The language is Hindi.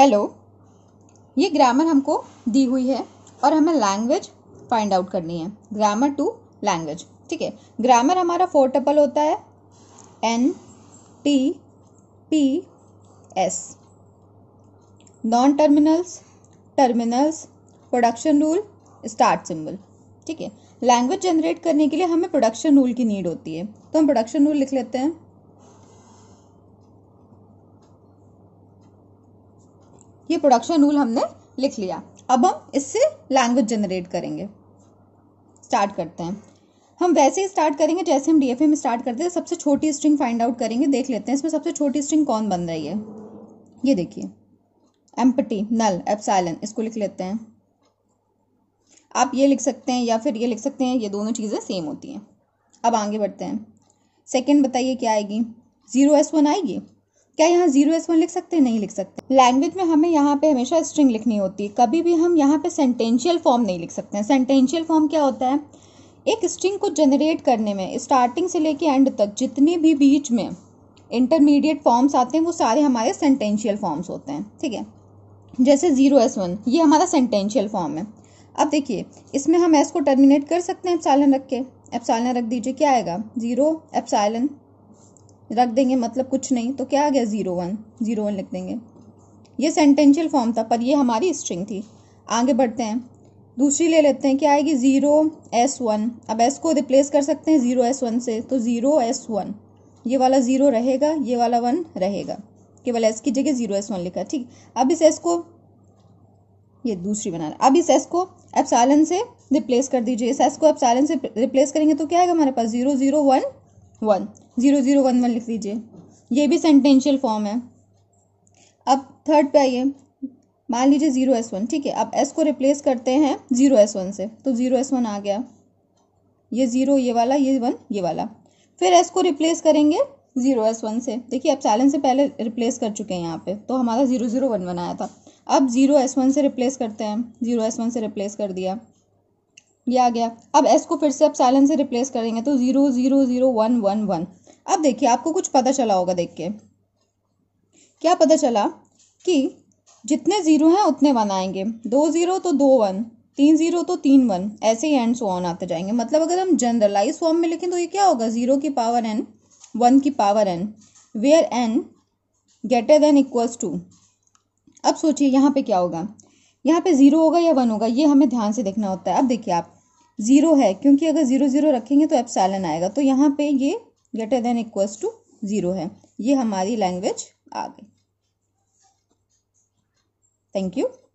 हेलो ये ग्रामर हमको दी हुई है और हमें लैंग्वेज फाइंड आउट करनी है ग्रामर टू लैंग्वेज ठीक है ग्रामर हमारा फोर टपल होता है N T P S non terminals terminals production rule start symbol ठीक है लैंग्वेज जनरेट करने के लिए हमें प्रोडक्शन रूल की नीड होती है तो हम प्रोडक्शन रूल लिख लेते हैं ये प्रोडक्शन रूल हमने लिख लिया अब हम इससे लैंग्वेज जनरेट करेंगे स्टार्ट करते हैं हम वैसे ही स्टार्ट करेंगे जैसे हम डी में स्टार्ट करते हैं सबसे छोटी स्ट्रिंग फाइंड आउट करेंगे देख लेते हैं इसमें सबसे छोटी स्ट्रिंग कौन बन रही है ये देखिए एम्पटी नल एप्साइलन इसको लिख लेते हैं आप ये लिख सकते हैं या फिर ये लिख सकते हैं ये दोनों चीज़ें सेम होती हैं अब आगे बढ़ते हैं सेकेंड बताइए क्या आएगी ज़ीरो एस वन आएगी क्या यहाँ जीरो एस वन लिख सकते हैं नहीं लिख सकते लैंग्वेज में हमें यहाँ पे हमेशा स्ट्रिंग लिखनी होती है कभी भी हम यहाँ पे सेंटेंशियल फॉर्म नहीं लिख सकते हैं सेंटेंशियल फॉर्म क्या होता है एक स्ट्रिंग को जनरेट करने में स्टार्टिंग से लेके एंड तक जितने भी बीच में इंटरमीडिएट फॉर्म्स आते हैं वो सारे हमारे सेंटेंशियल फॉर्म्स होते हैं ठीक है जैसे जीरो एस वन ये हमारा सेंटेंशियल फॉर्म है अब देखिए इसमें हम एस को टर्मिनेट कर सकते हैं एप्सालन रख के एप्सालन रख दीजिए क्या आएगा जीरो एप्सालन रख देंगे मतलब कुछ नहीं तो क्या आ गया ज़ीरो वन ज़ीरो वन लिख देंगे ये सेंटेंशियल फॉर्म था पर ये हमारी स्ट्रिंग थी आगे बढ़ते हैं दूसरी ले लेते हैं क्या आएगी ज़ीरो एस वन अब एस को रिप्लेस कर सकते हैं ज़ीरो एस वन से तो ज़ीरो एस वन ये वाला ज़ीरो रहेगा ये वाला वन रहेगा केवल एस की जगह ज़ीरो एस वन लिखा ठीक अब इस एस को ये दूसरी बनाना अब इस एस को एप्सालन से रिप्लेस कर दीजिए इस एस को एप्सालन से रिप्लेस करेंगे तो क्या आएगा हमारे पास zero zero one one zero zero one one लिख लीजिए ये भी सेंटेंशियल फॉर्म है अब थर्ड पे आइए मान लीजिए ज़ीरो एस वन ठीक है अब एस को रिप्लेस करते हैं ज़ीरो एस वन से तो ज़ीरो एस वन आ गया ये ज़ीरो ये वाला ये वन ये वाला फिर एस को रिप्लेस करेंगे ज़ीरो एस वन से देखिए अब चालन से पहले रिप्लेस कर चुके हैं यहाँ पे तो हमारा ज़ीरो ज़ीरो वन वन आया था अब ज़ीरो एस वन से रिप्लेस करते हैं ज़ीरो एस वन से रिप्लेस कर दिया आ गया अब एस को फिर से आप साइलेंट से रिप्लेस करेंगे तो zero zero zero one one one अब देखिए आपको कुछ पता चला होगा देख के क्या पता चला कि जितने ज़ीरो हैं उतने वन आएंगे दो ज़ीरो तो दो वन तीन ज़ीरो तो तीन वन ऐसे ही एंड सो ऑन आते जाएंगे मतलब अगर हम जनरलाइज फॉर्म में लिखें तो ये क्या होगा ज़ीरो की पावर एन वन की power n where n greater than equals to अब सोचिए यहाँ पे क्या होगा यहाँ पे ज़ीरो होगा या वन होगा ये हमें ध्यान से देखना होता है अब देखिए आप ज़ीरो है क्योंकि अगर ज़ीरो ज़ीरो रखेंगे तो एप्सैलन आएगा तो यहाँ पे ये greater than equals to zero है ये हमारी लैंग्वेज आ गई थैंक यू